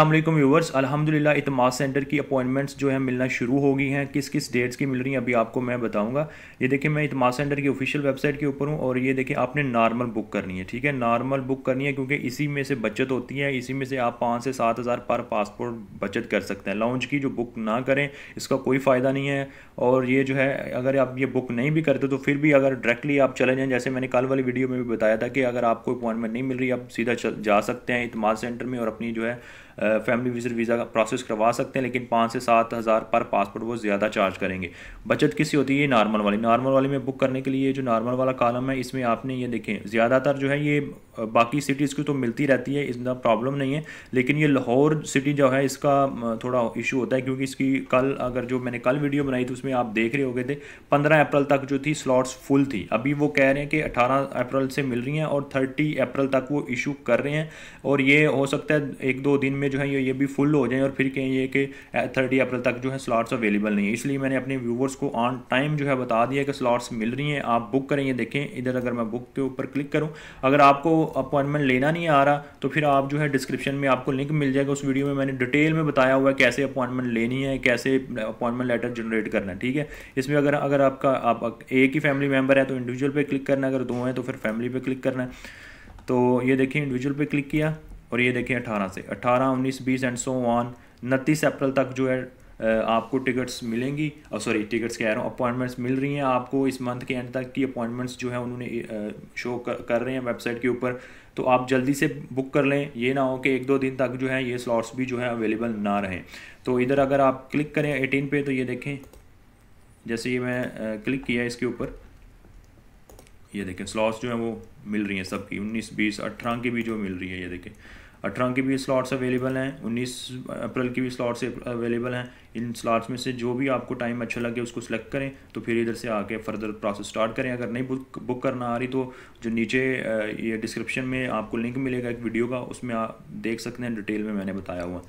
अल्लाम व्यूवर्स अल्हम्दुलिल्लाह इतमाद सेंटर की अपॉइंटमेंट्स जो है मिलना शुरू हो गई हैं किस किस डेट्स की मिल रही हैं अभी आपको मैं बताऊंगा ये देखिए मैं इतमाद सेंटर की ऑफिशियल वेबसाइट के ऊपर हूँ और ये देखिए आपने नॉर्मल बुक करनी है ठीक है नॉर्मल बुक करनी है क्योंकि इसी में से बचत होती है इसी में से आप पाँच से सात हज़ार पर पासपोर्ट बचत कर सकते हैं लॉन्च की जो बुक ना करें इसका कोई फ़ायदा नहीं है और ये जो है अगर आप ये बुक नहीं भी करते तो फिर भी अगर डायरेक्टली आप चले जाएँ जैसे मैंने कल वाली वीडियो में भी बताया था कि अगर आपको अपॉइंटमेंट नहीं मिल रही आप सीधा जा सकते हैं इतमाद सेंटर में और अपनी जो है फैमिली विजिट वीज़ा का प्रोसेस करवा सकते हैं लेकिन पाँच से सात हज़ार पर पासपोर्ट वो ज़्यादा चार्ज करेंगे बचत किसी होती है ये नॉर्मल वाली नॉर्मल वाली में बुक करने के लिए जो नॉर्मल वाला कॉलम है इसमें आपने ये देखें ज़्यादातर जो है ये बाकी सिटीज़ को तो मिलती रहती है इसमें प्रॉब्लम नहीं है लेकिन ये लाहौर सिटी जो है इसका थोड़ा इशू होता है क्योंकि इसकी कल अगर जो मैंने कल वीडियो बनाई थी उसमें आप देख रहे हो गए थे पंद्रह अप्रैल तक जो थी स्लॉट्स फुल थी अभी वो कह रहे हैं कि अठारह अप्रैल से मिल रही हैं और थर्टी अप्रैल तक वो इशू कर रहे हैं और ये हो सकता है एक दो दिन में जो है ये भी फुल हो जाएं और फिर कहें ये कि थर्टी अप्रैल तक जो है स्लॉट्स अवेलेबल नहीं है इसलिए मैंने अपने व्यूवर्स को ऑन टाइम जो है बता दिया कि स्लॉट्स मिल रही हैं आप बुक करें ये देखें इधर अगर मैं बुक के ऊपर क्लिक करूँ अगर आपको अपॉइंटमेंट लेना नहीं आ रहा तो फिर आप जो है डिस्क्रिप्शन में आपको लिंक मिल जाएगा उस वीडियो में मैंने डिटेल में बताया हुआ है कैसे अपॉइंटमेंट लेनी है कैसे अपॉइंटमेंट लेटर जनरेट करना है ठीक है इसमें अगर अगर आपका आप एक ही फैमिली मेम्बर है तो इंडिविजुअल पर क्लिक करना है अगर दो हैं तो फिर फैमिली पर क्लिक करना है तो ये देखिए इंडिविजुअल पे क्लिक किया और ये देखें अठारह से अट्ठारह उन्नीस बीस एंड सो ऑन उनतीस अप्रैल तक जो है आपको टिकट्स मिलेंगी सॉरी टिकट्स कह रहा हूँ अपॉइंटमेंट्स मिल रही हैं आपको इस मंथ के एंड तक की अपॉइंटमेंट्स जो है उन्होंने शो कर रहे हैं वेबसाइट के ऊपर तो आप जल्दी से बुक कर लें ये ना हो कि एक दो दिन तक जो है ये स्लॉट्स भी जो है अवेलेबल ना रहें तो इधर अगर आप क्लिक करें एटीन पे तो ये देखें जैसे ये मैं क्लिक किया इसके ऊपर ये देखें स्लॉट्स जो हैं वो मिल रही हैं सबकी उन्नीस बीस अठारह की भी जो मिल रही है ये देखें अठारह की भी स्लॉट्स अवेलेबल हैं उन्नीस अप्रैल की भी स्लॉट्स अवेलेबल हैं इन स्लॉट्स में से जो भी आपको टाइम अच्छा लगे उसको सेलेक्ट करें तो फिर इधर से आके फर्दर प्रोसेस स्टार्ट करें अगर नहीं बुक बुक करना आ रही तो जो नीचे ये डिस्क्रिप्शन में आपको लिंक मिलेगा एक वीडियो का उसमें आप देख सकते हैं डिटेल में मैंने बताया हुआ